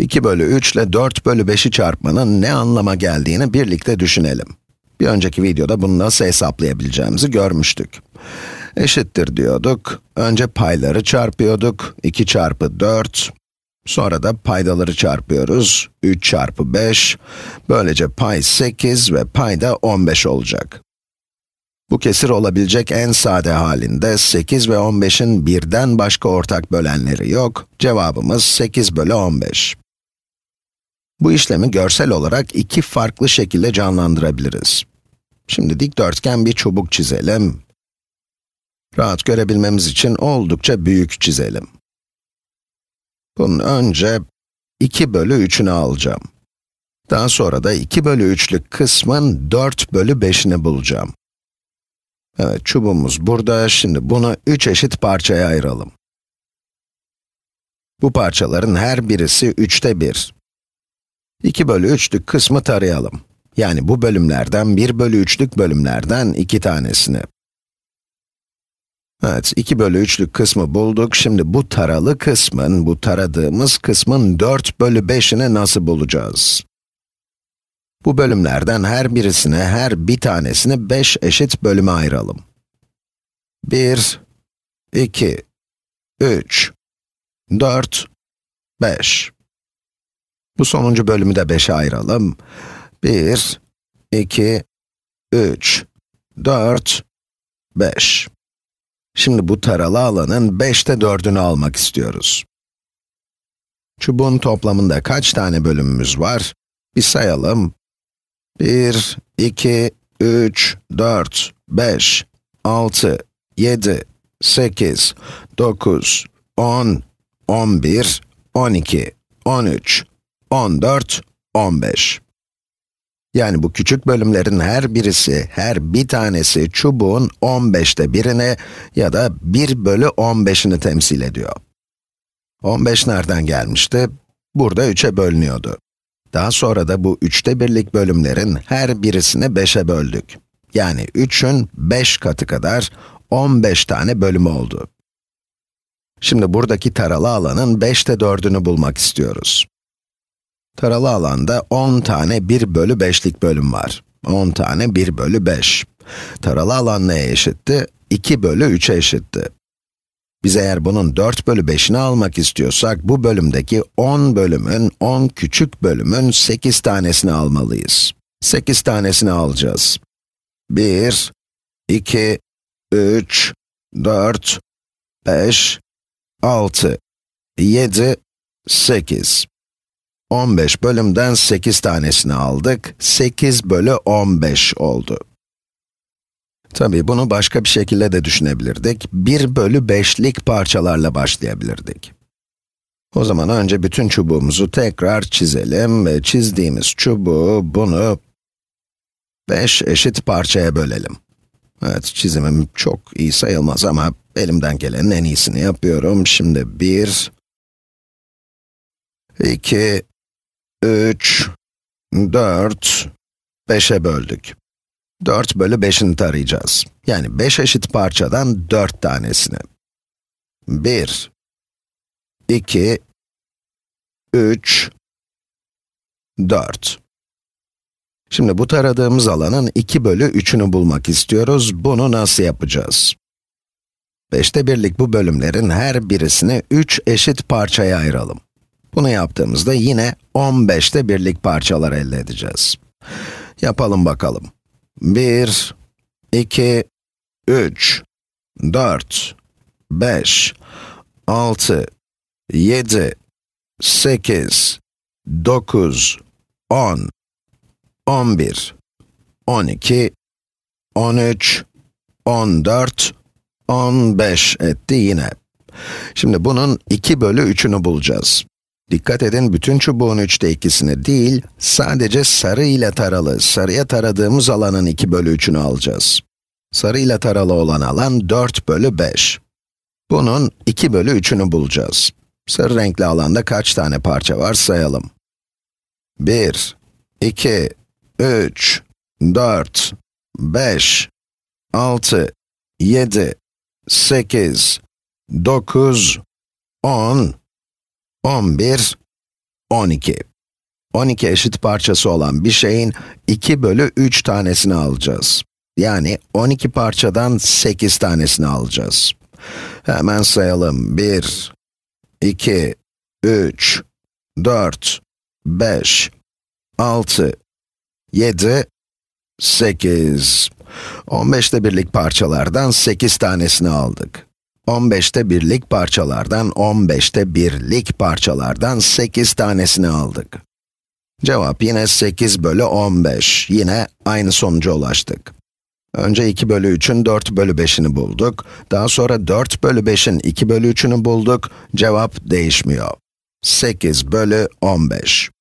2 bölü 3 ile 4 bölü 5'i çarpmanın ne anlama geldiğini birlikte düşünelim. Bir önceki videoda bunu nasıl hesaplayabileceğimizi görmüştük. Eşittir diyorduk. Önce payları çarpıyorduk. 2 çarpı 4. Sonra da paydaları çarpıyoruz. 3 çarpı 5. Böylece pay 8 ve pay da 15 olacak. Bu kesir olabilecek en sade halinde 8 ve 15'in birden başka ortak bölenleri yok. Cevabımız 8 bölü 15. Bu işlemi görsel olarak iki farklı şekilde canlandırabiliriz. Şimdi dikdörtgen bir çubuk çizelim. Rahat görebilmemiz için oldukça büyük çizelim. Bunun önce 2 bölü 3'ünü alacağım. Daha sonra da 2 bölü 3'lük kısmın 4 bölü 5'ini bulacağım. Evet, çubuğumuz burada. Şimdi bunu 3 eşit parçaya ayıralım. Bu parçaların her birisi 3'te 1. 2 bölü 3'lük kısmı tarayalım. Yani bu bölümlerden 1 bölü 3'lük bölümlerden 2 tanesini. Evet, 2 bölü 3'lük kısmı bulduk. Şimdi bu taralı kısmın, bu taradığımız kısmın 4 bölü 5'ini nasıl bulacağız? Bu bölümlerden her birisine, her bir tanesini 5 eşit bölüme ayıralım. 1, 2, 3, 4, 5. Bu sonuncu bölümü de 5'e ayıralım. 1, 2, 3, 4, 5. Şimdi bu taralı alanın 5'te 4'ünü almak istiyoruz. Çubuğun toplamında kaç tane bölümümüz var? Bir sayalım. 1, 2, 3, 4, 5, 6, 7, 8, 9, 10, 11, 12, 13, 14, 15. Yani bu küçük bölümlerin her birisi, her bir tanesi çubuğun 15'te birini ya da 1 bölü 15'ini temsil ediyor. 15 nereden gelmişti? Burada 3'e bölünüyordu. Daha sonra da bu 3'te birlik bölümlerin her birisini 5'e böldük. Yani 3'ün 5 katı kadar 15 tane bölümü oldu. Şimdi buradaki taralı alanın 5'te 4'ünü bulmak istiyoruz. Taralı alanda 10 tane 1 bölü 5'lik bölüm var. 10 tane 1 bölü 5. Taralı alan neye eşitti? 2 bölü 3'e eşitti. Biz eğer bunun 4 bölü 5'ini almak istiyorsak, bu bölümdeki 10 bölümün, 10 küçük bölümün 8 tanesini almalıyız. 8 tanesini alacağız. 1, 2, 3, 4, 5, 6, 7, 8. 15 bölümden 8 tanesini aldık. 8 bölü 15 oldu. Tabii bunu başka bir şekilde de düşünebilirdik. 1 bölü 5'lik parçalarla başlayabilirdik. O zaman önce bütün çubuğumuzu tekrar çizelim ve çizdiğimiz çubuğu bunu 5 eşit parçaya bölelim. Evet, çizimim çok iyi sayılmaz ama elimden gelenin en iyisini yapıyorum. Şimdi 1, 2, 3, 4, 5'e böldük. 4 bölü 5'ini tarayacağız. Yani 5 eşit parçadan 4 tanesini. 1, 2, 3, 4. Şimdi bu taradığımız alanın 2 bölü 3'ünü bulmak istiyoruz. Bunu nasıl yapacağız? 5'te birlik bu bölümlerin her birisini 3 eşit parçaya ayıralım. Bunu yaptığımızda yine 15'te birlik parçalar elde edeceğiz. Yapalım bakalım. 1, 2, 3, 4, 5, 6, 7, 8, 9, 10, 11, 12, 13, 14, 15 etti yine. Şimdi bunun 2 bölü 3'ünü bulacağız. Dikkat edin, bütün çubuğun üçte ikisini değil, sadece sarı ile taralı, sarıya taradığımız alanın 2 bölü 3'ünü alacağız. Sarı ile taralı olan alan 4 bölü 5. Bunun 2 bölü 3'ünü bulacağız. Sarı renkli alanda kaç tane parça var sayalım. 1, 2, 3, 4, 5, 6, 7, 8, 9, 10, 11, 12. 12 eşit parçası olan bir şeyin 2 bölü 3 tanesini alacağız. Yani 12 parçadan 8 tanesini alacağız. Hemen sayalım. 1, 2, 3, 4, 5, 6, 7, 8. 15'te birlik parçalardan 8 tanesini aldık. 15'te birlik parçalardan 15'te birlik parçalardan 8 tanesini aldık. Cevap yine 8 bölü 15. Yine aynı sonuca ulaştık. Önce 2 bölü 3'ün 4 bölü 5'ini bulduk. Daha sonra 4 bölü 5'in 2 bölü 3'ünü bulduk. Cevap değişmiyor. 8 bölü 15.